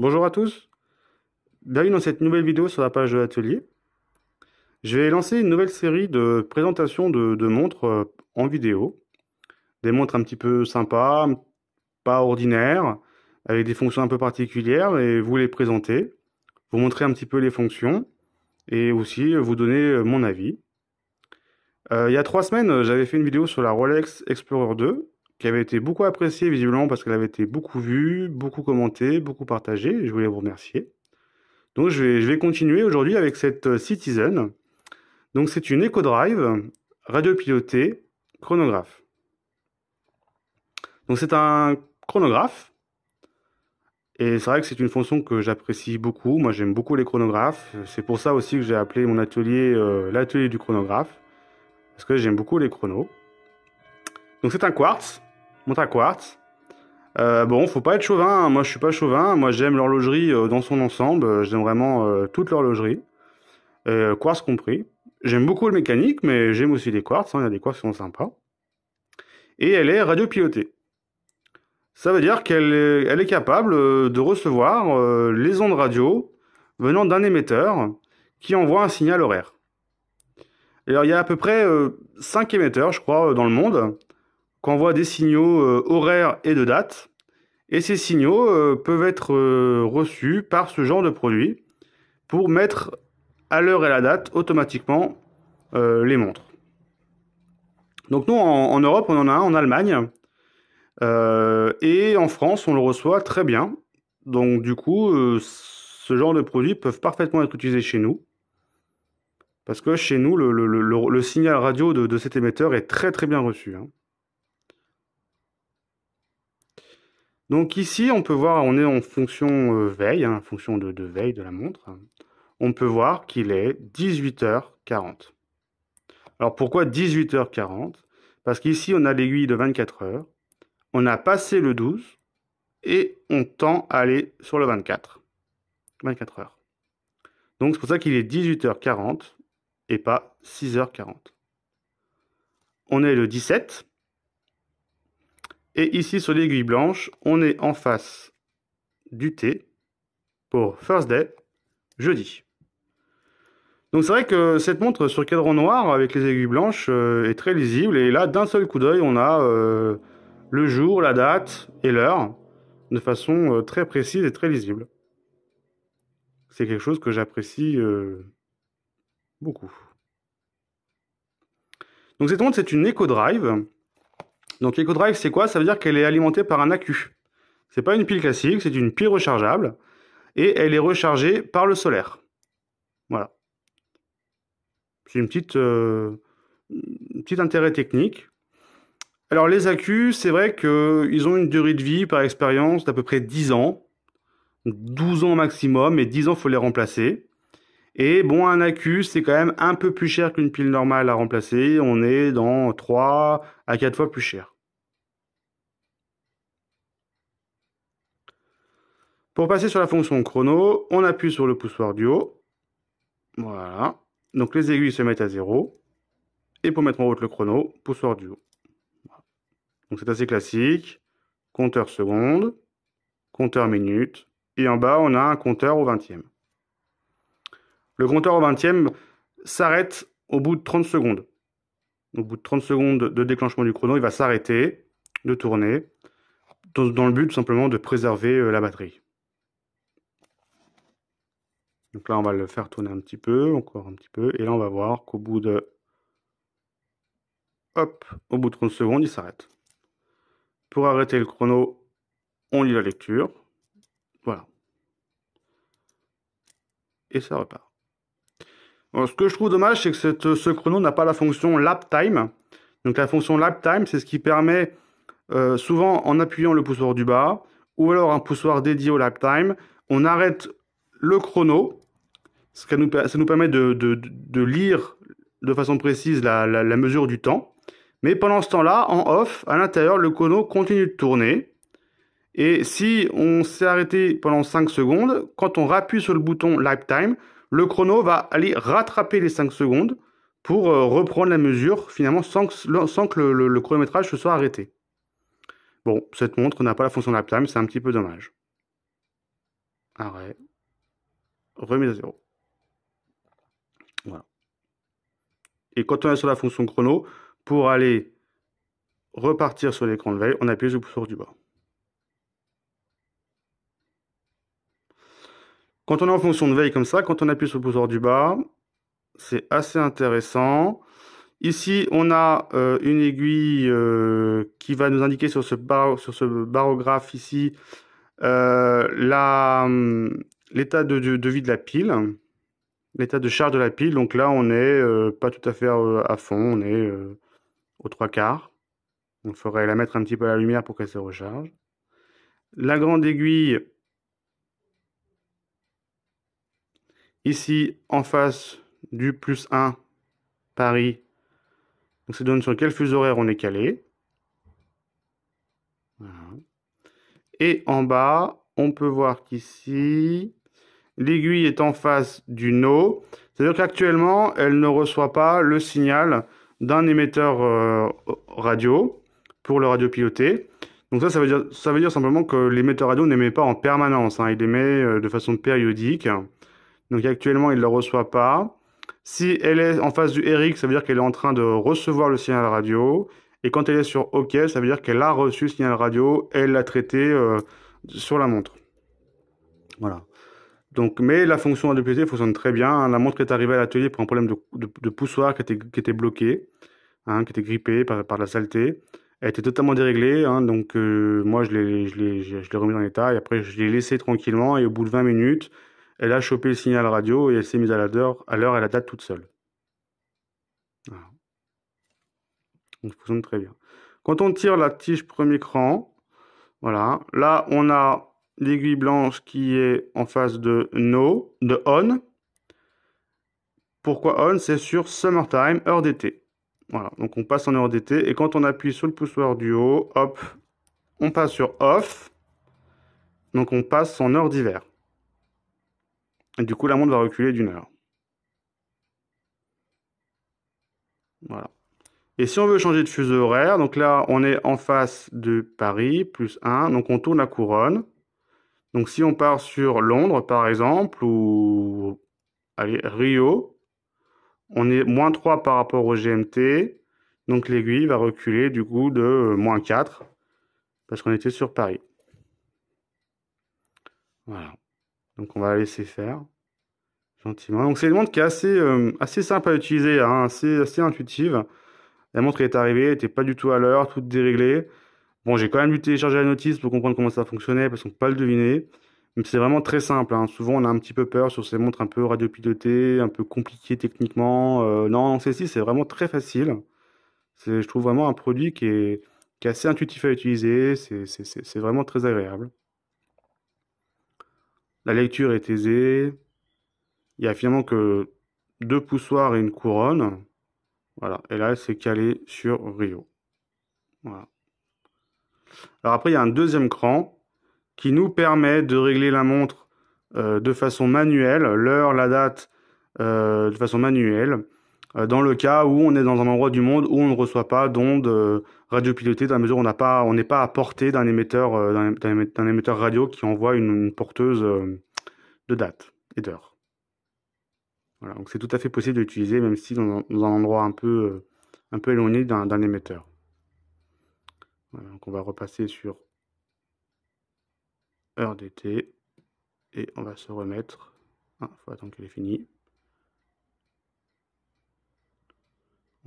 Bonjour à tous, bienvenue dans cette nouvelle vidéo sur la page de l'atelier. Je vais lancer une nouvelle série de présentations de, montres euh, en vidéo. Des montres un petit peu sympas, pas ordinaires, avec des fonctions un peu particulières, et vous les présenter, vous montrer un petit peu les fonctions, et aussi vous donner euh, mon avis. Euh, il y a trois semaines, j'avais fait une vidéo sur la Rolex Explorer 2, qui avait été beaucoup appréciée visiblement parce qu'elle avait été beaucoup vue, beaucoup commentée, beaucoup partagée. Je voulais vous remercier. Donc je vais, je vais continuer aujourd'hui avec cette euh, Citizen. Donc c'est une Eco Drive, radio pilotée, chronographe. Donc c'est un chronographe. Et c'est vrai que c'est une fonction que j'apprécie beaucoup. Moi j'aime beaucoup les chronographes. C'est pour ça aussi que j'ai appelé mon atelier euh, l'atelier du chronographe. Parce que j'aime beaucoup les chronos. Donc c'est un quartz montre à quartz. Euh, bon, faut pas être chauvin. Hein. Moi, je suis pas chauvin. Moi, j'aime l'horlogerie euh, dans son ensemble. Euh, j'aime vraiment toute l'horlogerie, quartz compris. J'aime beaucoup le mécanique, mais j'aime aussi les quartz. Hein. Il y a des quartz qui sont sympas. Et elle est radiopilotée. Ça veut dire qu'elle est, est capable de recevoir les ondes radio venant d'un émetteur qui envoie un signal horaire. Alors, il y a à peu près 5 émetteurs, je crois, dans le monde qu'envoie des signaux euh, horaires et de date. Et ces signaux euh, peuvent être euh, reçus par ce genre de produit pour mettre à l'heure et la date automatiquement les montres. Donc nous, en, Europe, on en a un en Allemagne. et en France, on le reçoit très bien. Donc du coup, ce genre de produits peuvent parfaitement être utilisés chez nous. Parce que chez nous, le, signal radio de, cet émetteur est très très bien reçu. Hein. Donc ici, on peut voir, on est en fonction euh, veille, en hein, fonction de, veille de la montre. On peut voir qu'il est 18h40. Alors pourquoi 18h40 Parce qu'ici, on a l'aiguille de 24 heures, on a passé le 12 et on tend à aller sur le 24. 24 heures. Donc c'est pour ça qu'il est 18h40 et pas 6h40. On est le 17, et ici, sur l'aiguille blanche, on est en face du T pour first day, jeudi. Donc c'est vrai que cette montre sur cadran noir avec les aiguilles blanches euh, est très lisible et là d'un seul coup d'œil on a euh, le jour, la date et l'heure de façon euh, très précise et très lisible. C'est quelque chose que j'apprécie beaucoup. Donc cette montre c'est une Eco Drive donc EcoDrive, c'est quoi Ça veut dire qu'elle est alimentée par un Ce C'est pas une pile classique, c'est une pile rechargeable et elle est rechargée par le solaire. Voilà. C'est une petite euh, un petit intérêt technique. Alors les accus, c'est vrai qu'ils ont une durée de vie par expérience d'à peu près 10 ans, 12 ans maximum, et 10 ans, il faut les remplacer. Et bon, un AQ, c'est quand même un peu plus cher qu'une pile normale à remplacer. On est dans 3 à 4 fois plus cher. Pour passer sur la fonction chrono, on appuie sur le poussoir du haut. Voilà. Donc les aiguilles se mettent à zéro. Et pour mettre en route le chrono, poussoir du haut. Donc c'est assez classique. Compteur seconde, compteur minute. Et en bas, on a un compteur au vingtième. Le compteur au 20e s'arrête au bout de 30 secondes. Au bout de 30 secondes de déclenchement du chrono, il va s'arrêter de tourner dans, le but simplement de préserver euh, la batterie. Donc là, on va le faire tourner un petit peu, encore un petit peu, et là, on va voir qu'au bout de... Hop, au bout de 30 secondes, il s'arrête. Pour arrêter le chrono, on lit la lecture. Voilà. Et ça repart ce que je trouve dommage, c'est que ce chrono n'a pas la fonction lap time. Donc la fonction lap time, c'est ce qui permet euh, souvent en appuyant le poussoir du bas ou alors un poussoir dédié au lap time, on arrête le chrono. Ce qui nous, ça nous permet de, lire de façon précise la, mesure du temps. Mais pendant ce temps-là, en off, à l'intérieur, le chrono continue de tourner. Et si on s'est arrêté pendant 5 secondes, quand on rappuie sur le bouton time le chrono va aller rattraper les 5 secondes pour euh, reprendre la mesure finalement sans que, le, chronométrage se soit arrêté. Bon, cette montre n'a pas la fonction lap c'est un petit peu dommage. Arrêt. Remise à zéro. Voilà. Et quand on est sur la fonction chrono, pour aller repartir sur l'écran de veille, on appuie sur le bouton du bas. Quand on est en fonction de veille comme ça, quand on appuie sur le pouceur du bas, c'est assez intéressant. Ici, on a euh, une aiguille euh, qui va nous indiquer sur ce, barographe ici euh, hum, l'état de, vie de la pile, l'état de charge de la pile. Donc là, on n'est pas tout à fait à, fond, on est aux trois quarts. On il faudrait la mettre un petit peu à la lumière pour qu'elle se recharge. La grande aiguille, ici en face du plus 1 Paris. Donc ça donne sur quel fuseau horaire on est calé. Et en bas, on peut voir qu'ici, l'aiguille est en face du no. C'est-à-dire qu'actuellement, elle ne reçoit pas le signal d'un émetteur euh, radio pour le radio piloté. Donc ça, ça veut dire, simplement que l'émetteur radio n'émet pas en permanence. Hein. Il émet euh, de façon périodique. Donc actuellement, il ne le reçoit pas. Si elle est en face du Eric, ça veut dire qu'elle est en train de recevoir le signal radio. Et quand elle est sur OK, ça veut dire qu'elle a reçu le signal radio, elle l'a traité euh, sur la montre. Voilà. Donc, mais la fonction AWT fonctionne très bien. Hein. La montre est arrivée à l'atelier pour un problème de, poussoir qui était, bloqué, hein, qui était grippé par, la saleté. Elle était totalement déréglée, hein. donc euh, moi je l'ai remis en état et après je l'ai laissé tranquillement et au bout de 20 minutes, elle a chopé le signal radio et elle s'est mise à l'heure, à l'heure et à la date toute seule. Donc, ça fonctionne très bien. Quand on tire la tige premier cran, voilà, là on a l'aiguille blanche qui est en face de no, de on. Pourquoi on C'est sur summertime, heure d'été. Voilà, donc on passe en heure d'été et quand on appuie sur le poussoir du haut, hop, on passe sur off. Donc on passe en heure d'hiver du coup, la montre va reculer d'une heure. Voilà. Et si on veut changer de fuseau horaire, donc là, on est en face de Paris, plus 1, donc on tourne la couronne. Donc si on part sur Londres, par exemple, ou Rio, on est moins 3 par rapport au GMT. Donc l'aiguille va reculer du coup de moins 4, parce qu'on était sur Paris. Voilà. Donc on va la laisser faire gentiment. Donc c'est une montre qui est assez, euh, assez simple à utiliser, hein, assez, assez intuitive. La montre est arrivée, elle n'était pas du tout à l'heure, toute déréglée. Bon, j'ai quand même dû télécharger la notice pour comprendre comment ça fonctionnait, parce qu'on ne peut pas le deviner. Mais c'est vraiment très simple. Hein. Souvent, on a un petit peu peur sur ces montres un peu radiopilotées, un peu compliquées techniquement. Euh, non, celle-ci, c'est vraiment très facile. Je trouve vraiment un produit qui est, qui est assez intuitif à utiliser. C'est vraiment très agréable. La lecture est aisée. Il n'y a finalement que deux poussoirs et une couronne. Voilà. Et là, elle calé sur Rio. Alors après, il y a un deuxième cran qui nous permet de régler la montre euh, de façon manuelle, l'heure, la date euh, de façon manuelle. Euh, dans le cas où on est dans un endroit du monde où on ne reçoit pas d'ondes euh, radiopilotées, dans la mesure où on n'est pas à portée d'un émetteur, euh, d'un émetteur radio qui envoie une, porteuse de date et d'heure. Voilà, donc c'est tout à fait possible d'utiliser, même si dans, un endroit un peu, un peu éloigné d'un émetteur. donc on va repasser sur heure d'été et on va se remettre. Ah, faut attendre qu'elle ait fini.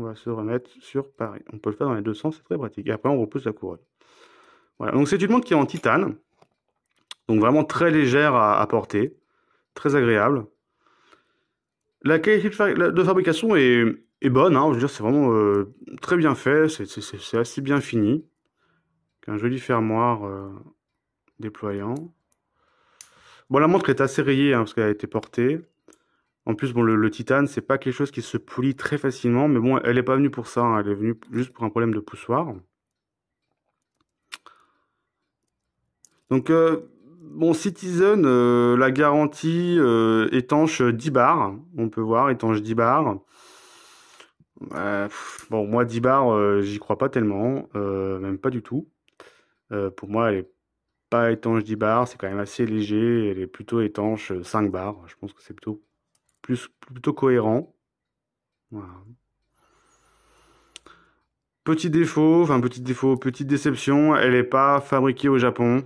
on va se remettre sur Paris. On peut le faire dans les deux sens, c'est très pratique. Et après, on repousse la couronne. Voilà. Donc, c'est une montre qui est en titane. Donc, vraiment très légère à, porter. Très agréable. La qualité de, fabrication est, bonne. Hein. Je veux dire, c'est vraiment euh, très bien fait. C'est assez bien fini. Un joli fermoir euh, déployant. Bon, la montre est assez rayée hein, parce qu'elle a été portée. En plus, bon, le, titane, c'est pas quelque chose qui se polie très facilement, mais bon, elle n'est pas venue pour ça, hein. elle est venue juste pour un problème de poussoir. Donc, euh, bon, Citizen, euh, la garantie euh, étanche 10 bars, on peut voir, étanche 10 bars. bon, moi, 10 bars, j'y crois pas tellement, même pas du tout. pour moi, elle est pas étanche 10 bars, c'est quand même assez léger, elle est plutôt étanche 5 bars, je pense que c'est plutôt plus, plutôt cohérent. Petit défaut, enfin petit défaut, petite déception, elle n'est pas fabriquée au Japon.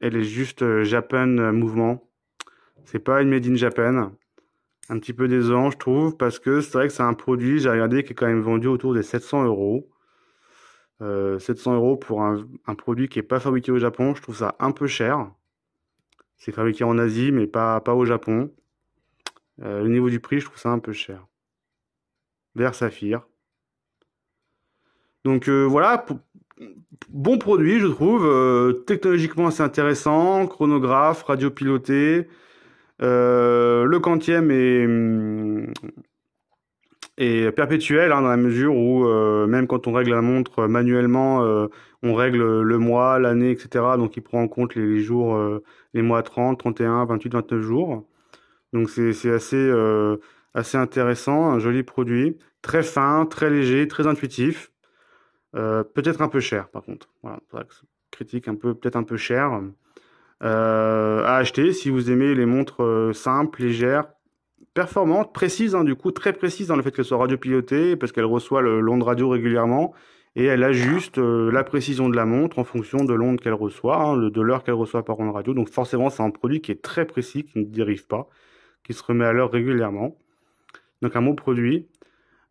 Elle est juste euh, Japan euh, Mouvement. C'est pas une made in Japan. Un petit peu décevant, je trouve, parce que c'est vrai que c'est un produit, j'ai regardé, qui est quand même vendu autour des 700 euros. 700 euh, euros pour un, produit qui n'est pas fabriqué au Japon, je trouve ça un peu cher. C'est fabriqué en Asie, mais pas, pas au Japon. Au euh, niveau du prix, je trouve ça un peu cher. Vers saphir. Donc euh, voilà, bon produit, je trouve. Euh, technologiquement, c'est intéressant. Chronographe, radio piloté. le quantième est, hmm, perpétuel hein, dans la mesure où même quand on règle la montre manuellement, on règle le mois, l'année, etc. Donc il prend en compte les jours, les mois 30, 31, 28, 29 jours. Donc c'est euh, assez, intéressant, un joli produit, très fin, très léger, très intuitif. Euh, peut-être un peu cher par contre. Voilà, critique un peu, peut-être un peu cher euh, à acheter si vous aimez les montres simples, légères, performantes, précises, hein, du coup très précises dans le fait qu'elles soit radiopilotées, parce qu'elle reçoit l'onde radio régulièrement et elle ajuste la précision de la montre en fonction de l'onde qu'elle reçoit, hein, de l'heure qu'elle reçoit par onde radio. Donc forcément, c'est un produit qui est très précis, qui ne dérive pas, qui se remet à l'heure régulièrement. Donc un bon produit.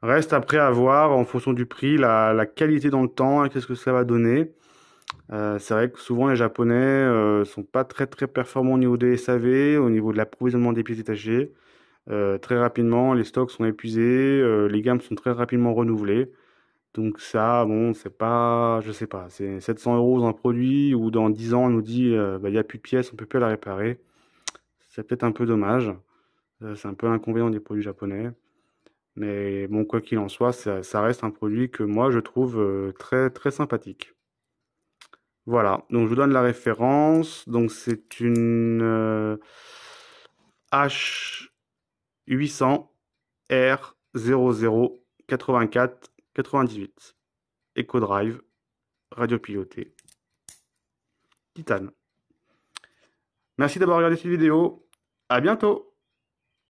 Reste après à voir en fonction du prix, la, qualité dans le temps, qu'est-ce que ça va donner. Euh, c'est vrai que souvent les Japonais euh, sont pas très très performants au niveau des SAV, au niveau de l'approvisionnement des pièces détachées. Euh, très rapidement, les stocks sont épuisés, euh, les gammes sont très rapidement renouvelées. Donc ça, bon, c'est pas, je sais pas, c'est 700 euros un produit où dans 10 ans on nous dit, bah, il n'y a plus de pièces, on ne peut plus la réparer. C'est peut-être un peu dommage. Euh, c'est un peu l'inconvénient des produits japonais. Mais bon, quoi qu'il en soit, ça, reste un produit que moi je trouve euh, très très sympathique. Voilà, donc je vous donne la référence. Donc c'est une H800R008498 Eco Drive radio piloté Titan. Merci d'avoir regardé cette vidéo. À bientôt.